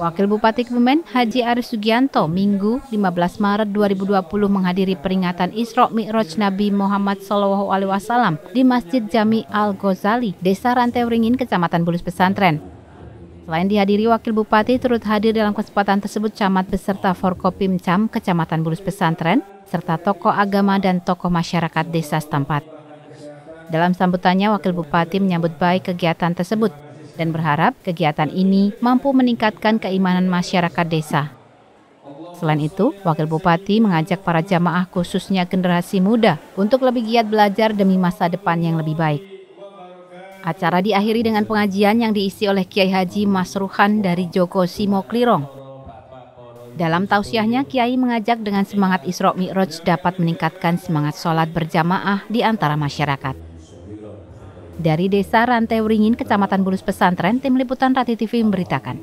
Wakil Bupati Kebumen Haji Aris Sugianto Minggu 15 Maret 2020 menghadiri peringatan Isra Mi'raj Nabi Muhammad Shallallahu alaihi wasallam di Masjid Jami Al-Ghazali, Desa Rantai Ringin, Kecamatan Bulus Pesantren. Selain dihadiri Wakil Bupati turut hadir dalam kesempatan tersebut camat beserta Forkopimcam Kecamatan Bulus Pesantren serta tokoh agama dan tokoh masyarakat desa setempat. Dalam sambutannya, Wakil Bupati menyambut baik kegiatan tersebut dan berharap kegiatan ini mampu meningkatkan keimanan masyarakat desa. Selain itu, Wakil Bupati mengajak para jamaah khususnya generasi muda untuk lebih giat belajar demi masa depan yang lebih baik. Acara diakhiri dengan pengajian yang diisi oleh Kiai Haji Mas Ruhan dari Joko Simo Klirong. Dalam tausiahnya, Kiai mengajak dengan semangat Isra Mi'raj dapat meningkatkan semangat sholat berjamaah di antara masyarakat. Dari Desa Rantai Wringin, Kecamatan Bulus Pesantren, Tim Liputan Rati TV memberitakan.